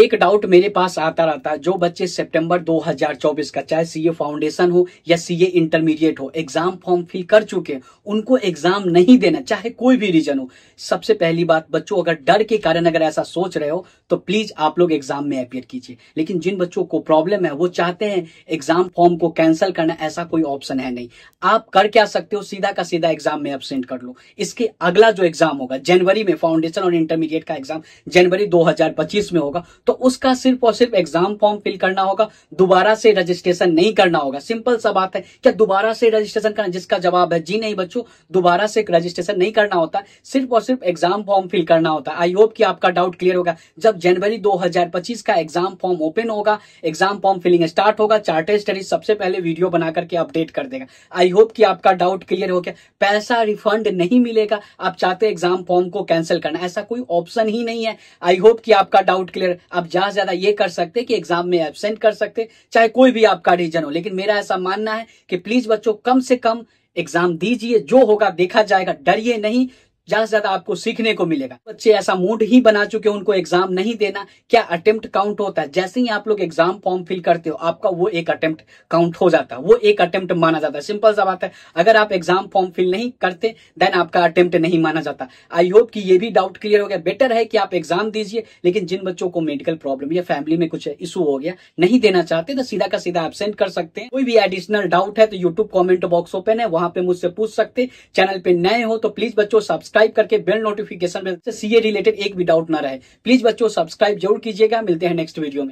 एक डाउट मेरे पास आता रहता है जो बच्चे सितंबर 2024 का चाहे सीए फाउंडेशन हो या सीए इंटरमीडिएट हो एग्जाम फॉर्म फिल कर चुके हैं उनको एग्जाम नहीं देना चाहे कोई भी रीजन हो सबसे पहली बात बच्चों अगर डर के कारण अगर ऐसा सोच रहे हो तो प्लीज आप लोग एग्जाम में अपियर कीजिए लेकिन जिन बच्चों को प्रॉब्लम है वो चाहते हैं एग्जाम फॉर्म को कैंसिल करना ऐसा कोई ऑप्शन है नहीं आप कर क्या सकते हो सीधा का सीधा एग्जाम में एबसेंट कर लो इसके अगला जो एग्जाम होगा जनवरी में फाउंडेशन और इंटरमीडिएट का एग्जाम जनवरी दो में होगा तो उसका सिर्फ और सिर्फ एग्जाम फॉर्म फिल करना होगा दोबारा से रजिस्ट्रेशन नहीं करना होगा सिंपल सा बात है क्या दोबारा से रजिस्ट्रेशन करना जिसका जवाब है जी नहीं बच्चों दोबारा से रजिस्ट्रेशन नहीं करना होता सिर्फ और सिर्फ एग्जाम फॉर्म फिल करना होता है आई होप कि आपका डाउट क्लियर होगा जब जनवरी दो का एग्जाम फॉर्म ओपन होगा एग्जाम फॉर्म फिलिंग स्टार्ट होगा चार्टर स्टडीज सबसे पहले वीडियो बना करके अपडेट कर देगा आई होप कि आपका डाउट क्लियर हो गया पैसा रिफंड नहीं मिलेगा आप चाहते एग्जाम फॉर्म को कैंसिल करना ऐसा कोई ऑप्शन ही नहीं है आई होप कि आपका डाउट क्लियर आप ज्यादा से ज्यादा ये कर सकते कि एग्जाम में एबसेंट कर सकते चाहे कोई भी आपका रीजन हो लेकिन मेरा ऐसा मानना है कि प्लीज बच्चों कम से कम एग्जाम दीजिए जो होगा देखा जाएगा डरिए नहीं ज्यादा से ज्यादा आपको सीखने को मिलेगा बच्चे ऐसा मूड ही बना चुके हैं उनको एग्जाम नहीं देना क्या अटेम्प्ट काउंट होता है जैसे ही आप लोग एग्जाम फॉर्म फिल करते हो आपका वो एक अटेम्प्ट काउंट हो जाता है वो एक अटेम्प्ट माना जाता है सिंपल सा बात है अगर आप एग्जाम फॉर्म फिल नहीं करते देन आपका अटेम्प्ट नहीं माना जाता आई होप की ये भी डाउट क्लियर हो गया बेटर है कि आप एग्जाम दीजिए लेकिन जिन बच्चों को मेडिकल प्रॉब्लम या फैमिली में कुछ इशू हो गया नहीं देना चाहते तो सीधा का सीधा एबसेंट कर सकते हैं कोई भी एडिशनल डाउट है तो यूट्यूब कॉमेंट बॉक्स ओपन है वहां पे मुझसे पूछ सकते चैनल पे नए हो तो प्लीज बच्चों सब्सक्राइब सब्सक्राइब करके बेल नोटिफिकेशन बेल से सीए रिलेटेड एक भी डाउट ना रहे प्लीज बच्चों सब्सक्राइब जरूर कीजिएगा मिलते हैं नेक्स्ट वीडियो में